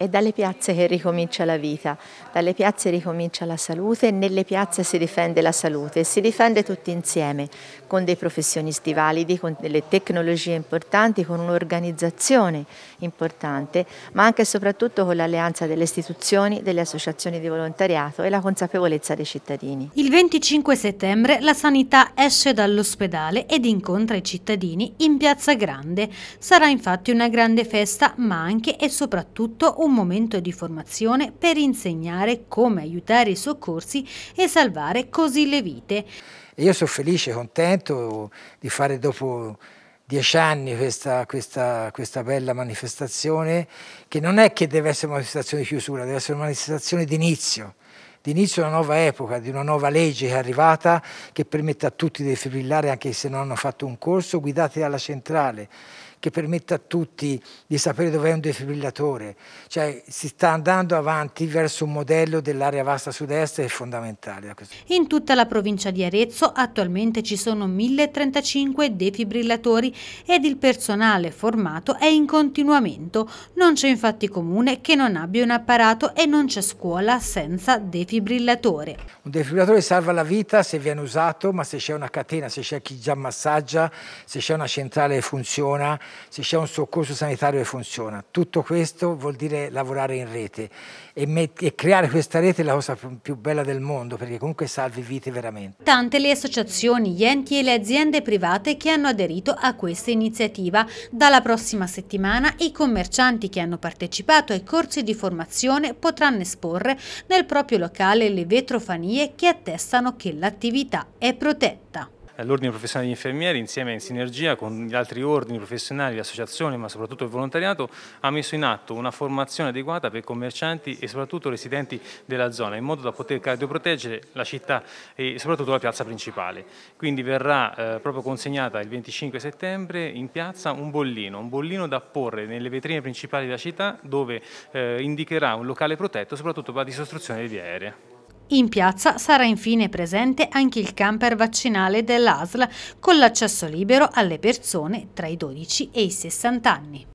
È dalle piazze che ricomincia la vita, dalle piazze ricomincia la salute e nelle piazze si difende la salute e si difende tutti insieme con dei professionisti validi, con delle tecnologie importanti, con un'organizzazione importante, ma anche e soprattutto con l'alleanza delle istituzioni, delle associazioni di volontariato e la consapevolezza dei cittadini. Il 25 settembre la sanità esce dall'ospedale ed incontra i cittadini in Piazza Grande. Sarà infatti una grande festa, ma anche e soprattutto un un momento di formazione per insegnare come aiutare i soccorsi e salvare così le vite. Io sono felice, contento di fare dopo dieci anni questa, questa, questa, bella manifestazione che non è che deve essere una manifestazione di chiusura, deve essere una manifestazione di inizio, di inizio di una nuova epoca, di una nuova legge che è arrivata che permette a tutti di defibrillare anche se non hanno fatto un corso, guidati dalla centrale che permetta a tutti di sapere dov'è un defibrillatore. Cioè si sta andando avanti verso un modello dell'area vasta sud-est è fondamentale. In tutta la provincia di Arezzo attualmente ci sono 1035 defibrillatori ed il personale formato è in continuamento. Non c'è infatti comune che non abbia un apparato e non c'è scuola senza defibrillatore. Un defibrillatore salva la vita se viene usato, ma se c'è una catena, se c'è chi già massaggia, se c'è una centrale che funziona, se c'è un soccorso sanitario che funziona. Tutto questo vuol dire lavorare in rete e, e creare questa rete è la cosa più bella del mondo perché comunque salvi vite veramente. Tante le associazioni, gli enti e le aziende private che hanno aderito a questa iniziativa. Dalla prossima settimana i commercianti che hanno partecipato ai corsi di formazione potranno esporre nel proprio locale le vetrofanie che attestano che l'attività è protetta l'Ordine Professionale degli Infermieri insieme in sinergia con gli altri ordini professionali, le associazioni ma soprattutto il volontariato ha messo in atto una formazione adeguata per commercianti e soprattutto residenti della zona in modo da poter cardioproteggere la città e soprattutto la piazza principale. Quindi verrà eh, proprio consegnata il 25 settembre in piazza un bollino, un bollino da porre nelle vetrine principali della città dove eh, indicherà un locale protetto soprattutto per la distruzione di vie aeree. In piazza sarà infine presente anche il camper vaccinale dell'ASL con l'accesso libero alle persone tra i 12 e i 60 anni.